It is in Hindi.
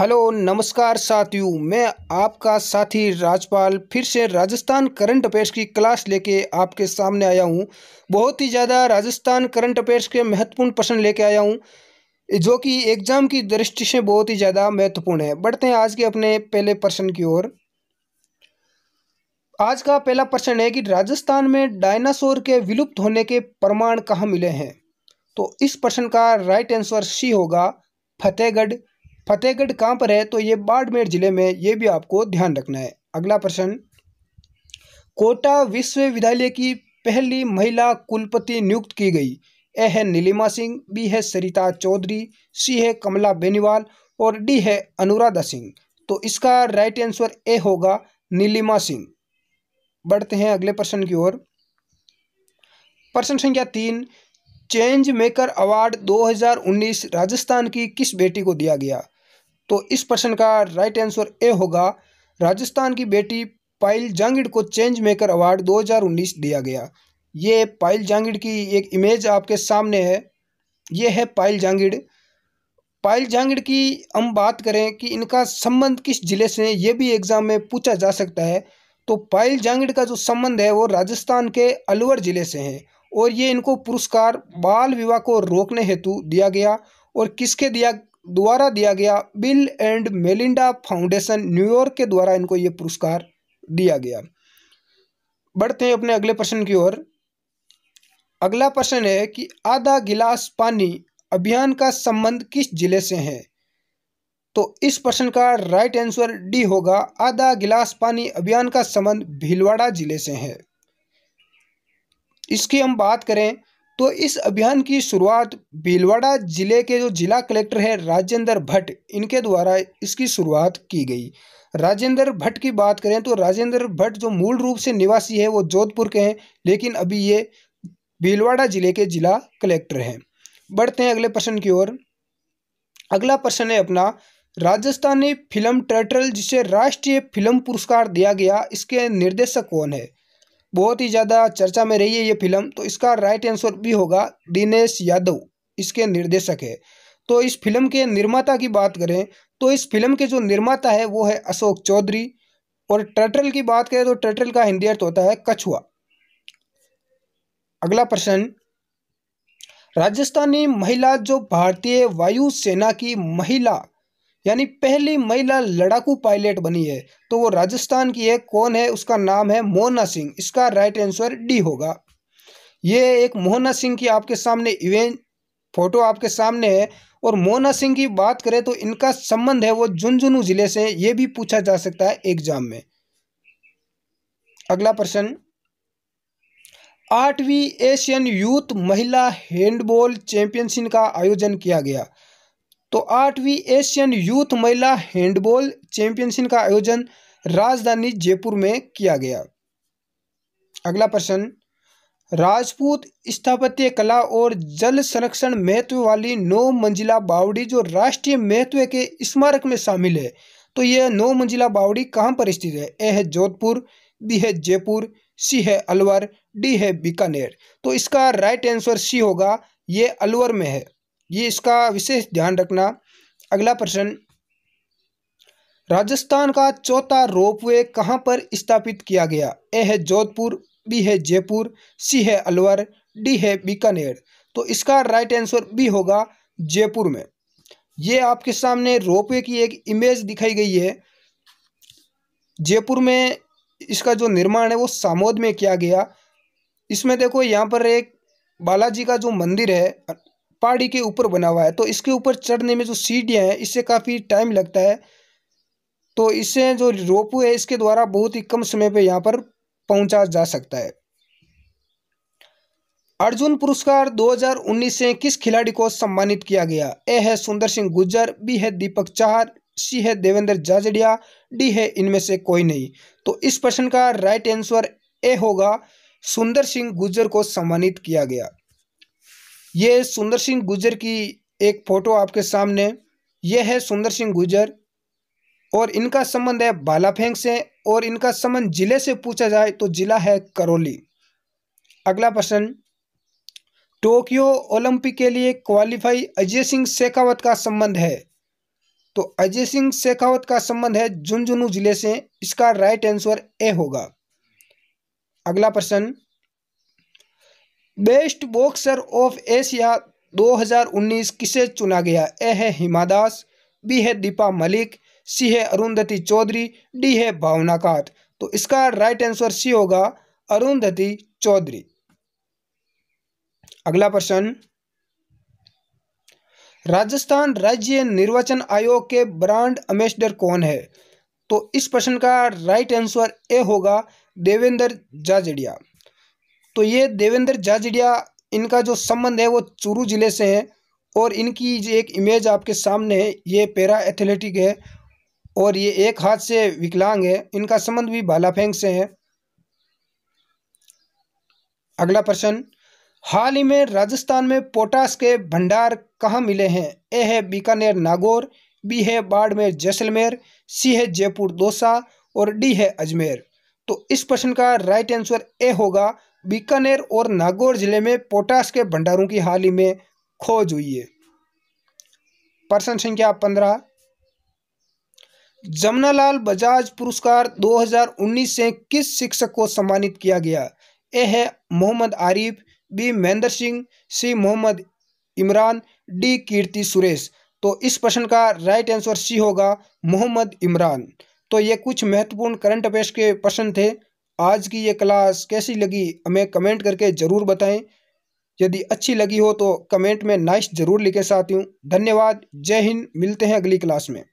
हेलो नमस्कार साथियों मैं आपका साथी राजपाल फिर से राजस्थान करंट अफेयर्स की क्लास लेके आपके सामने आया हूँ बहुत ही ज़्यादा राजस्थान करंट अफेयर्स के महत्वपूर्ण प्रश्न लेके आया हूँ जो कि एग्जाम की दृष्टि से बहुत ही ज़्यादा महत्वपूर्ण है बढ़ते हैं आज के अपने पहले प्रश्न की ओर आज का पहला प्रश्न है कि राजस्थान में डायनासोर के विलुप्त होने के प्रमाण कहाँ मिले हैं तो इस प्रश्न का राइट आंसर सी होगा फतेहगढ़ फतेहगढ़ कहाँ पर है तो ये बाड़मेर जिले में ये भी आपको ध्यान रखना है अगला प्रश्न कोटा विश्वविद्यालय की पहली महिला कुलपति नियुक्त की गई ए है नीलिमा सिंह बी है सरिता चौधरी सी है कमला बेनीवाल और डी है अनुराधा सिंह तो इसका राइट आंसर ए होगा नीलिमा सिंह बढ़ते हैं अगले प्रश्न की ओर प्रश्न संख्या तीन चेंज मेकर अवार्ड 2019 राजस्थान की किस बेटी को दिया गया तो इस प्रश्न का राइट आंसर ए होगा राजस्थान की बेटी पायल जांगिड़ को चेंज मेकर अवार्ड 2019 दिया गया ये पायल जांगिड़ की एक इमेज आपके सामने है ये है पायल जांगिड़ पायल जांगिड़ की हम बात करें कि इनका संबंध किस जिले से है ये भी एग्ज़ाम में पूछा जा सकता है तो पायल जांगिड़ का जो संबंध है वो राजस्थान के अलवर ज़िले से है और ये इनको पुरस्कार बाल विवाह को रोकने हेतु दिया गया और किसके दिया द्वारा दिया गया bill and Melinda foundation New York के द्वारा इनको ये पुरस्कार दिया गया बढ़ते हैं अपने अगले प्रश्न की ओर अगला प्रश्न है कि आधा गिलास पानी अभियान का संबंध किस जिले से है तो इस प्रश्न का राइट आंसर डी होगा आधा गिलास पानी अभियान का संबंध भीलवाड़ा जिले से है इसकी हम बात करें तो इस अभियान की शुरुआत भीलवाड़ा जिले के जो जिला कलेक्टर है राजेंद्र भट्ट इनके द्वारा इसकी शुरुआत की गई राजेंद्र भट्ट की बात करें तो राजेंद्र भट्ट जो मूल रूप से निवासी है वो जोधपुर के हैं लेकिन अभी ये भीलवाड़ा जिले के जिला कलेक्टर हैं बढ़ते हैं अगले प्रश्न की ओर अगला प्रश्न है अपना राजस्थानी फिल्म टर्टल जिसे राष्ट्रीय फिल्म पुरस्कार दिया गया इसके निर्देशक कौन है बहुत ही ज़्यादा चर्चा में रही है ये फिल्म तो इसका राइट आंसर भी होगा दिनेश यादव इसके निर्देशक है तो इस फिल्म के निर्माता की बात करें तो इस फिल्म के जो निर्माता है वो है अशोक चौधरी और टर्टल की बात करें तो टर्टल का हिंदी अर्थ होता है कछुआ अगला प्रश्न राजस्थानी महिला जो भारतीय वायुसेना की महिला यानी पहली महिला लड़ाकू पायलट बनी है तो वो राजस्थान की है कौन है उसका नाम है मोहना सिंह इसका राइट आंसर डी होगा ये एक मोहना सिंह की आपके सामने इवेंट फोटो आपके सामने है और मोहना सिंह की बात करें तो इनका संबंध है वो झुंझुनू जिले से ये भी पूछा जा सकता है एग्जाम में अगला प्रश्न आठवीं एशियन यूथ महिला हैंडबॉल चैंपियनशिप का आयोजन किया गया तो आठवीं एशियन यूथ महिला हैंडबॉल चैंपियनशिप का आयोजन राजधानी जयपुर में किया गया अगला प्रश्न राजपूत स्थापत्य कला और जल संरक्षण महत्व वाली नौ मंजिला बावड़ी जो राष्ट्रीय महत्व के स्मारक में शामिल है तो यह नौ मंजिला बावड़ी कहाँ पर स्थित है ए है जोधपुर बी है जयपुर सी है अलवर डी है बीकानेर तो इसका राइट आंसर सी होगा ये अलवर में है ये इसका विशेष ध्यान रखना अगला प्रश्न राजस्थान का चौथा रोपवे कहाँ पर स्थापित किया गया ए है जोधपुर बी है जयपुर सी है अलवर डी है बीकानेर तो इसका राइट आंसर बी होगा जयपुर में ये आपके सामने रोपवे की एक इमेज दिखाई गई है जयपुर में इसका जो निर्माण है वो सामोद में किया गया इसमें देखो यहाँ पर एक बालाजी का जो मंदिर है पहाड़ी के ऊपर बना हुआ है तो इसके ऊपर चढ़ने में जो सीढ़ियाँ हैं इससे काफ़ी टाइम लगता है तो इससे जो रोप है इसके द्वारा बहुत ही कम समय पर यहाँ पर पहुँचा जा सकता है अर्जुन पुरस्कार 2019 से किस खिलाड़ी को सम्मानित किया गया ए है सुंदर सिंह गुज्जर बी है दीपक चाहर सी है देवेंद्र जाजड़िया डी है इनमें से कोई नहीं तो इस प्रश्न का राइट आंसर ए होगा सुंदर सिंह गुज्जर को सम्मानित किया गया ये सुंदर सिंह गुजर की एक फ़ोटो आपके सामने ये है सुंदर सिंह गुजर और इनका संबंध है भालाफेंग से और इनका संबंध जिले से पूछा जाए तो जिला है करौली अगला प्रश्न टोक्यो ओलंपिक के लिए क्वालिफाई अजय सिंह शेखावत का संबंध है तो अजय सिंह शेखावत का संबंध है झुंझुनू जिले से इसका राइट आंसर ए होगा अगला प्रश्न बेस्ट बॉक्सर ऑफ एशिया 2019 किसे चुना गया ए है हिमा दास बी है दीपा मलिक सी है अरुंधति चौधरी डी है भावना कात तो इसका राइट आंसर सी होगा अरुंधति चौधरी अगला प्रश्न राजस्थान राज्य निर्वाचन आयोग के ब्रांड एम्बेसडर कौन है तो इस प्रश्न का राइट आंसर ए होगा देवेंद्र जाजड़िया तो ये देवेंद्र जाजड़िया इनका जो संबंध है वो चूरू ज़िले से है और इनकी जो एक इमेज आपके सामने है ये पैरा एथलेटिक है और ये एक हाथ से विकलांग है इनका संबंध भी भालाफेंग से है अगला प्रश्न हाल ही में राजस्थान में पोटास के भंडार कहाँ मिले हैं ए है बीकानेर नागौर बी है बाड़मेर जैसलमेर सी है जयपुर दौसा और डी है अजमेर तो इस प्रश्न का राइट आंसर ए होगा बीकानेर और नागौर जिले में पोटास के भंडारों की हाल ही में खोज हुई है प्रश्न संख्या पंद्रह जमुनालाल बजाज पुरस्कार 2019 से किस शिक्षक को सम्मानित किया गया ए है Mohammad Arif B Mahendra Singh C Mohammad Imran D Kirti Suresh तो इस प्रश्न का राइट आंसर सी होगा मोहम्मद इमरान तो ये कुछ महत्वपूर्ण करंट अफेयर्स के प्रश्न थे आज की ये क्लास कैसी लगी हमें कमेंट करके ज़रूर बताएं यदि अच्छी लगी हो तो कमेंट में नाइस ज़रूर लिखें साथियों धन्यवाद जय हिंद मिलते हैं अगली क्लास में